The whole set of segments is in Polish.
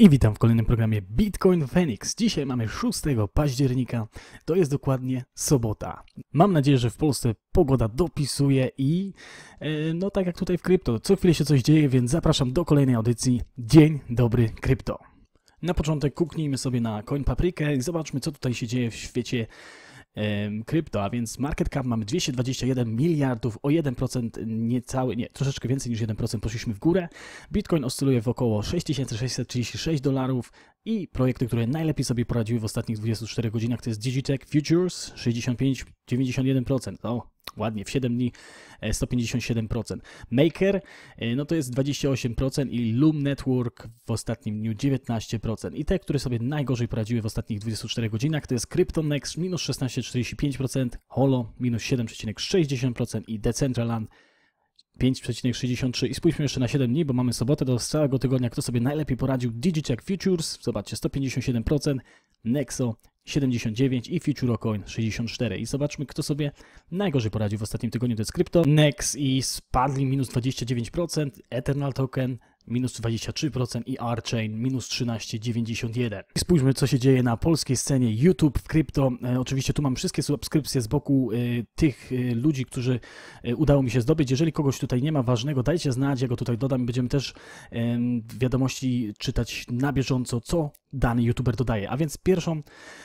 I witam w kolejnym programie Bitcoin Phoenix. Dzisiaj mamy 6 października, to jest dokładnie sobota. Mam nadzieję, że w Polsce pogoda dopisuje i e, no tak jak tutaj w krypto, co chwilę się coś dzieje, więc zapraszam do kolejnej audycji. Dzień dobry krypto. Na początek kuknijmy sobie na Coin paprykę i zobaczmy co tutaj się dzieje w świecie krypto, a więc market cap mamy 221 miliardów, o 1% niecały, nie, troszeczkę więcej niż 1% poszliśmy w górę. Bitcoin oscyluje w około 6636 dolarów i projekty, które najlepiej sobie poradziły w ostatnich 24 godzinach to jest Digitech Futures 65-91%. O, Ładnie, w 7 dni 157%. E, Maker e, no to jest 28% i Loom Network w ostatnim dniu 19%. I te, które sobie najgorzej poradziły w ostatnich 24 godzinach to jest cryptonex minus 16,45%, Holo minus 7,60% i Decentraland 5,63 i spójrzmy jeszcze na 7 dni, bo mamy sobotę do całego tygodnia, kto sobie najlepiej poradził. Digitech Futures, zobaczcie, 157%, Nexo 79 i Futurocoin 64. I zobaczmy, kto sobie najgorzej poradził w ostatnim tygodniu. To jest Crypto, Nex i spadli minus 29%, Eternal Token minus 23% i ArChain minus 13,91. spójrzmy, co się dzieje na polskiej scenie YouTube w krypto. E, oczywiście tu mam wszystkie subskrypcje z boku e, tych e, ludzi, którzy e, udało mi się zdobyć. Jeżeli kogoś tutaj nie ma ważnego, dajcie znać, ja go tutaj dodam. Będziemy też e, wiadomości czytać na bieżąco, co dany YouTuber dodaje. A więc pierwszą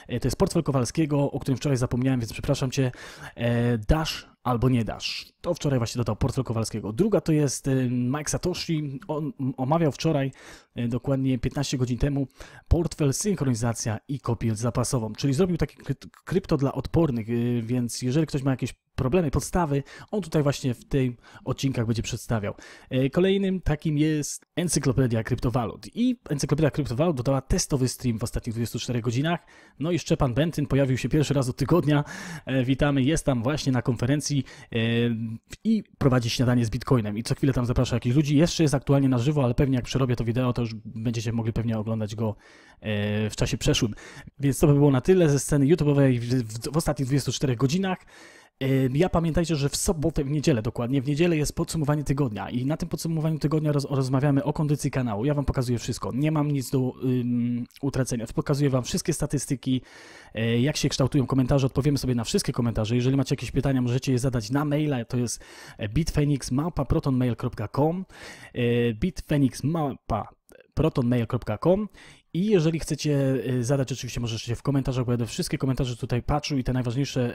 e, to jest portfel Kowalskiego, o którym wczoraj zapomniałem, więc przepraszam Cię. E, Dasz albo nie dasz. To wczoraj właśnie dodał portfel Kowalskiego. Druga to jest y, Mike Satoshi. On omawiał wczoraj, y, dokładnie 15 godzin temu, portfel synchronizacja i kopię zapasową. Czyli zrobił taki krypto dla odpornych, y, więc jeżeli ktoś ma jakieś problemy, podstawy, on tutaj właśnie w tym odcinkach będzie przedstawiał. E, kolejnym takim jest Encyklopedia Kryptowalut. I Encyklopedia Kryptowalut dodała testowy stream w ostatnich 24 godzinach. No i Szczepan Bentyn pojawił się pierwszy raz od tygodnia. E, witamy, jest tam właśnie na konferencji e, i prowadzi śniadanie z Bitcoinem. I co chwilę tam zaprasza jakichś ludzi. Jeszcze jest aktualnie na żywo, ale pewnie jak przerobię to wideo, to już będziecie mogli pewnie oglądać go w czasie przeszłym. Więc to by było na tyle ze sceny YouTube'owej w ostatnich 24 godzinach. Ja pamiętajcie, że w sobotę, w niedzielę dokładnie, w niedzielę jest podsumowanie tygodnia i na tym podsumowaniu tygodnia roz, rozmawiamy o kondycji kanału. Ja Wam pokazuję wszystko, nie mam nic do ym, utracenia. Pokazuję Wam wszystkie statystyki, y, jak się kształtują komentarze, odpowiemy sobie na wszystkie komentarze. Jeżeli macie jakieś pytania, możecie je zadać na maila, to jest bitfenixmałpa.protonmail.com bitfenixmałpa protonmail.com i jeżeli chcecie y, zadać, oczywiście możecie w komentarzach, bo ja wszystkie komentarze tutaj patrzę i te najważniejsze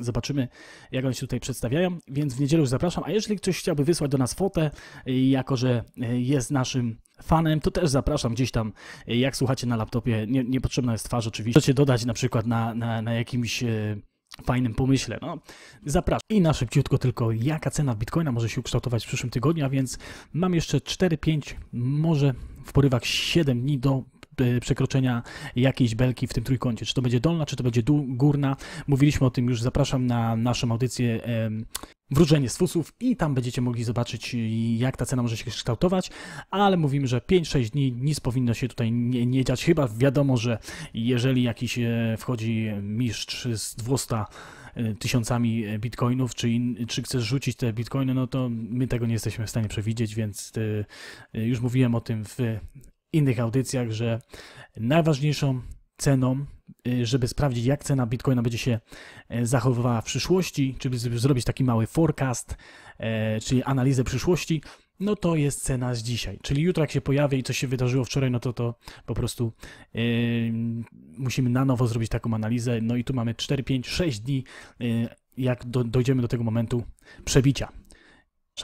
zobaczymy, jak one się tutaj przedstawiają, więc w niedzielę już zapraszam. A jeżeli ktoś chciałby wysłać do nas fotę, y, jako że y, jest naszym fanem, to też zapraszam gdzieś tam, jak słuchacie na laptopie, nie, niepotrzebna jest twarz oczywiście, Chcecie dodać na przykład na, na, na jakimś... fajnym pomyśle. No, zapraszam. I na szybciutko tylko, jaka cena bitcoina może się ukształtować w przyszłym tygodniu, a więc mam jeszcze 4-5, może w porywach 7 dni do e, przekroczenia jakiejś belki w tym trójkącie. Czy to będzie dolna, czy to będzie górna. Mówiliśmy o tym już, zapraszam na naszą audycję Wróżenie z fusów i tam będziecie mogli zobaczyć, y, jak ta cena może się kształtować, ale mówimy, że 5-6 dni nic powinno się tutaj nie, nie dziać. Chyba wiadomo, że jeżeli jakiś e, wchodzi mistrz z 200 E, tysiącami e, bitcoinów, czy, in, czy chcesz rzucić te bitcoiny, no to my tego nie jesteśmy w stanie przewidzieć, więc e, już mówiłem o tym w innych audycjach, że najważniejszą ceną, żeby sprawdzić, jak cena bitcoina będzie się zachowywała w przyszłości, żeby zrobić taki mały forecast, czyli analizę przyszłości, no to jest cena z dzisiaj. Czyli jutro jak się pojawia i coś się wydarzyło wczoraj, no to to po prostu yy, musimy na nowo zrobić taką analizę. No i tu mamy 4, 5, 6 dni, yy, jak do, dojdziemy do tego momentu przebicia.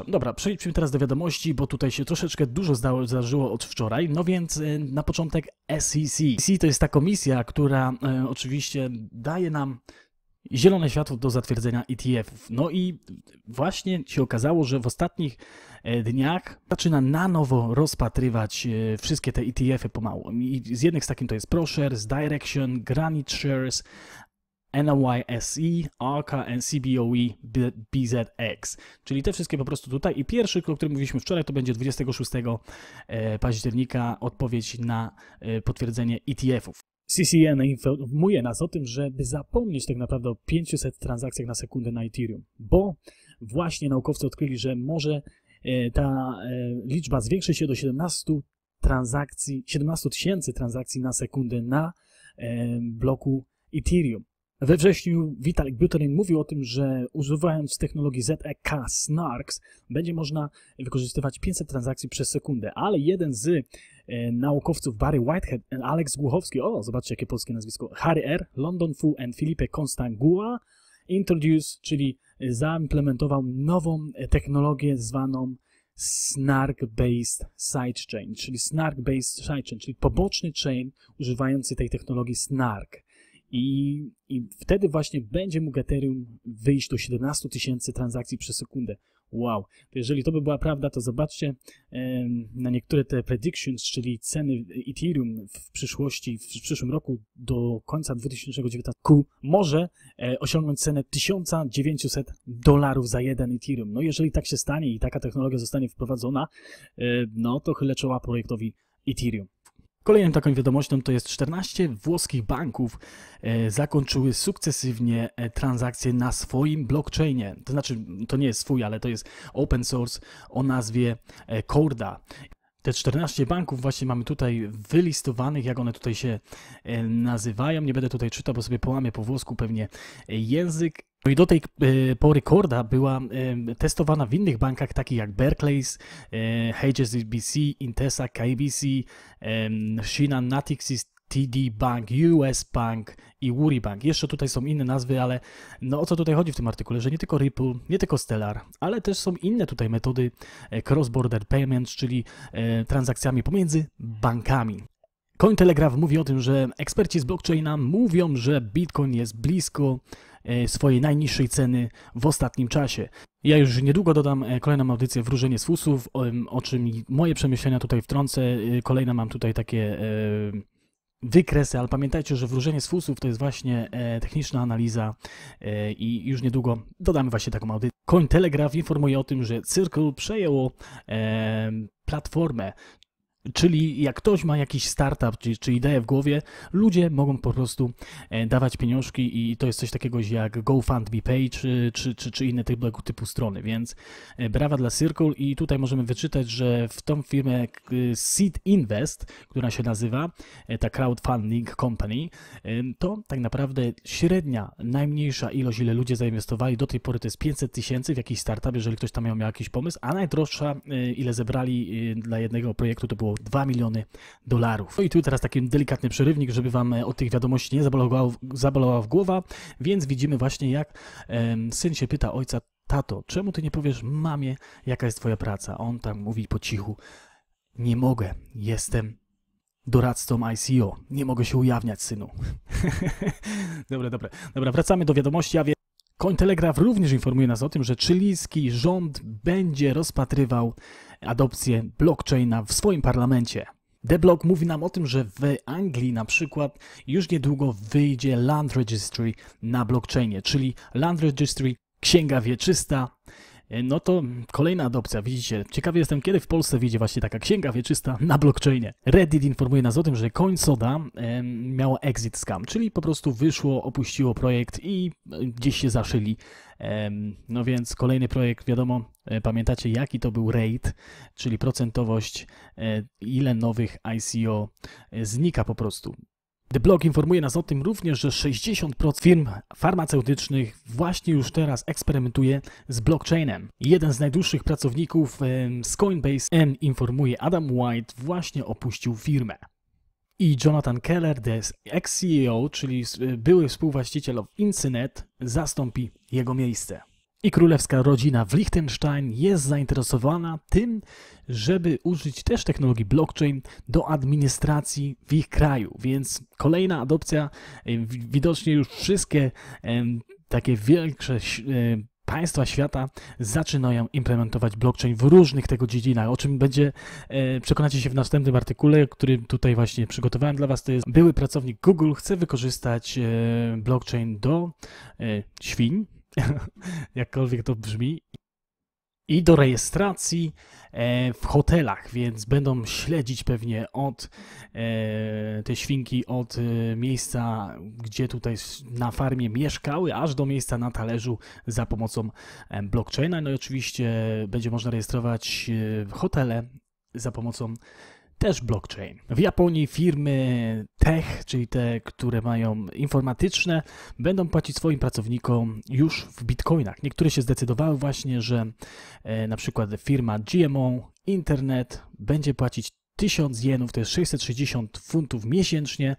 Dobra, przejdźmy teraz do wiadomości, bo tutaj się troszeczkę dużo zdarzyło od wczoraj. No więc yy, na początek SEC. SEC to jest ta komisja, która yy, oczywiście daje nam zielone światło do zatwierdzenia ETF-ów. No i właśnie się okazało, że w ostatnich e, dniach zaczyna na nowo rozpatrywać e, wszystkie te ETF-y pomału. I z jednych z takim to jest ProShares, Direction, Granite Shares, NYSE, ARCA, NCBOE, BZX. Czyli te wszystkie po prostu tutaj. I pierwszy, o którym mówiliśmy wczoraj, to będzie 26 e, października odpowiedź na potwierdzenie ETF-ów. CCN informuje nas o tym, żeby zapomnieć tak naprawdę o 500 transakcjach na sekundę na Ethereum, bo właśnie naukowcy odkryli, że może e, ta e, liczba zwiększy się do 17 transakcji, 17 tysięcy transakcji na sekundę na e, bloku Ethereum. We wrześniu Vitalik Buterin mówił o tym, że używając technologii ZEK SNARKS będzie można wykorzystywać 500 transakcji przez sekundę, ale jeden z E, naukowców Barry Whitehead and e, Alex Głuchowski, o, zobaczcie jakie polskie nazwisko, Harry R., London Fu and Constant Constangua, introduce, czyli e, zaimplementował nową technologię zwaną Snark-Based Sidechain, czyli Snark-Based Sidechain, czyli poboczny chain używający tej technologii Snark. I, I wtedy właśnie będzie mógł Ethereum wyjść do 17 tysięcy transakcji przez sekundę. Wow. To jeżeli to by była prawda, to zobaczcie na niektóre te predictions, czyli ceny Ethereum w przyszłości, w przyszłym roku do końca 2019 roku może e, osiągnąć cenę 1900 dolarów za jeden Ethereum. No jeżeli tak się stanie i taka technologia zostanie wprowadzona, e, no to chylę czoła projektowi Ethereum. Kolejną taką wiadomością to jest 14 włoskich banków e, zakończyły sukcesywnie e, transakcje na swoim blockchainie. To znaczy, to nie jest swój, ale to jest open source o nazwie Corda. E, Te 14 banków właśnie mamy tutaj wylistowanych, jak one tutaj się nazywają. Nie będę tutaj czytał, bo sobie połamię po włosku pewnie język no i do tej e, pory Korda była e, testowana w innych bankach, takich jak Barclays, e, HSBC, Intesa, KBC, Shinan, Natixis, TD Bank, US Bank i Wuri Bank. Jeszcze tutaj są inne nazwy, ale no o co tutaj chodzi w tym artykule, że nie tylko Ripple, nie tylko Stellar, ale też są inne tutaj metody cross-border payments, czyli transakcjami pomiędzy bankami. Cointelegraph mówi o tym, że eksperci z blockchaina mówią, że Bitcoin jest blisko E, swojej najniższej ceny w ostatnim czasie. Ja już niedługo dodam e, kolejną audycję Wróżenie z Fusów, o, o czym moje przemyślenia tutaj wtrącę. E, kolejne mam tutaj takie wykresy, ale pamiętajcie, że wróżenie z fusów to jest właśnie e, techniczna analiza e, i już niedługo dodamy właśnie taką audycję. Cointelegraph informuje o tym, że Circle przejęło e, platformę Czyli jak ktoś ma jakiś startup czy, czy ideę w głowie, ludzie mogą po prostu e, dawać pieniążki i to jest coś takiego jak GoFundMe czy, czy, czy inne tego typu, typu strony, więc e, brawa dla Circle i tutaj możemy wyczytać, że w tą firmę e, Seed Invest, która się nazywa, ta crowdfunding company, to tak naprawdę średnia, najmniejsza ilość, ile ludzie zainwestowali do tej pory to jest 500 tysięcy w jakiś startup, jeżeli ktoś tam miał, miał jakiś pomysł, a najdroższa, ile zebrali dla jednego projektu to było 2 miliony dolarów. No i tu teraz taki delikatny przerywnik, żeby Wam e, od tych wiadomości nie zabolała, w głowa, więc widzimy właśnie jak syn się pyta ojca, tato, czemu ty nie powiesz mamie, jaka jest twoja praca? On tam mówi po cichu, nie mogę, jestem doradcą ICO. Nie mogę się ujawniać, synu. dobra, dobra. Dobra, wracamy do wiadomości. Ja Cointelegraph również informuje nas o tym, że chilijski rząd będzie rozpatrywał adopcję blockchaina w swoim parlamencie. The Block mówi nam o tym, że w Anglii na przykład już niedługo wyjdzie Land Registry na blockchainie, czyli Land Registry, księga wieczysta, E, no to kolejna adopcja. Widzicie, ciekawy jestem, kiedy w Polsce wyjdzie właśnie taka księga wieczysta na blockchainie. Reddit informuje nas o tym, że Coinsoda miało exit scam, czyli po prostu wyszło, opuściło projekt i e, gdzieś się zaszyli. No więc kolejny projekt, wiadomo, e, pamiętacie jaki to był rate, czyli procentowość, ile nowych ICO znika po prostu. The Blog informuje nas o tym również, że 60% firm farmaceutycznych właśnie już teraz eksperymentuje z blockchainem. Jeden z najdłuższych pracowników z Coinbase N informuje Adam White właśnie opuścił firmę. I Jonathan Keller, ex-CEO, czyli e, były współwłaściciel of Incynet, zastąpi jego miejsce. I królewska rodzina w Liechtenstein jest zainteresowana tym, żeby użyć też technologii blockchain do administracji w ich kraju. Więc kolejna adopcja, widocznie już wszystkie takie większe e, państwa świata zaczynają implementować blockchain w różnych tego dziedzinach, o czym będzie, e, przekonacie się w następnym artykule, który tutaj właśnie przygotowałem dla Was. To jest były pracownik Google chce wykorzystać e, blockchain do świń, jakkolwiek to brzmi, i do rejestracji e, w hotelach, więc będą śledzić pewnie od e, te świnki od e, miejsca, gdzie tutaj na farmie mieszkały, aż do miejsca na talerzu za pomocą blockchaina. No i oczywiście będzie można rejestrować hotele za pomocą też blockchain. W Japonii firmy tech, czyli te, które mają informatyczne, będą płacić swoim pracownikom już w bitcoinach. Niektóre się zdecydowały właśnie, że e, na przykład firma GMO Internet będzie płacić 1000 jenów, to jest 660 funtów miesięcznie,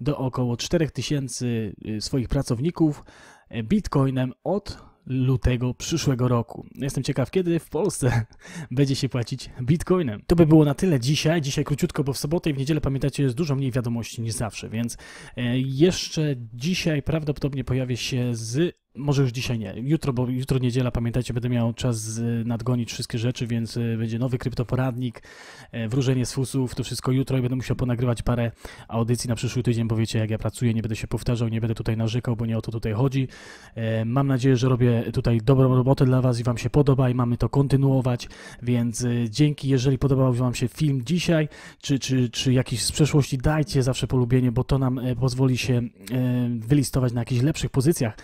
do około 4000 y, swoich pracowników e, bitcoinem od lutego przyszłego roku. Jestem ciekaw, kiedy w Polsce będzie się płacić bitcoinem. To by było na tyle dzisiaj. Dzisiaj króciutko, bo w sobotę i w niedzielę pamiętacie, jest dużo mniej wiadomości niż zawsze, więc e, jeszcze dzisiaj prawdopodobnie pojawię się z może już dzisiaj nie. Jutro, bo jutro niedziela, pamiętajcie, będę miał czas nadgonić wszystkie rzeczy, więc e, będzie nowy kryptoporadnik, e, wróżenie z fusów, to wszystko jutro i będę musiał ponagrywać parę audycji na przyszły tydzień, bo wiecie, jak ja pracuję, nie będę się powtarzał, nie będę tutaj narzekał, bo nie o to tutaj chodzi. E, mam nadzieję, że robię tutaj dobrą robotę dla Was i Wam się podoba i mamy to kontynuować, więc dzięki, jeżeli podobał Wam się film dzisiaj, czy, czy, czy jakiś z przeszłości, dajcie zawsze polubienie, bo to nam pozwoli się wylistować na jakichś lepszych pozycjach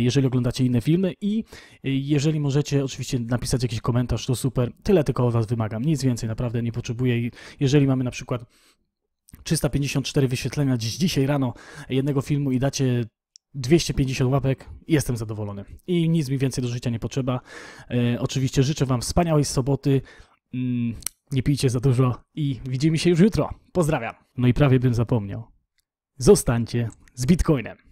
jeżeli oglądacie inne filmy i e, jeżeli możecie oczywiście napisać jakiś komentarz, to super. Tyle tylko od Was wymagam, nic więcej naprawdę nie potrzebuję. Jeżeli mamy na przykład 354 wyświetlenia dziś, dzisiaj rano jednego filmu i dacie 250 łapek, jestem zadowolony. I nic mi więcej do życia nie potrzeba. E, oczywiście życzę Wam wspaniałej soboty. Mm, nie pijcie za dużo i widzimy się już jutro. Pozdrawiam. No i prawie bym zapomniał. Zostańcie z Bitcoinem.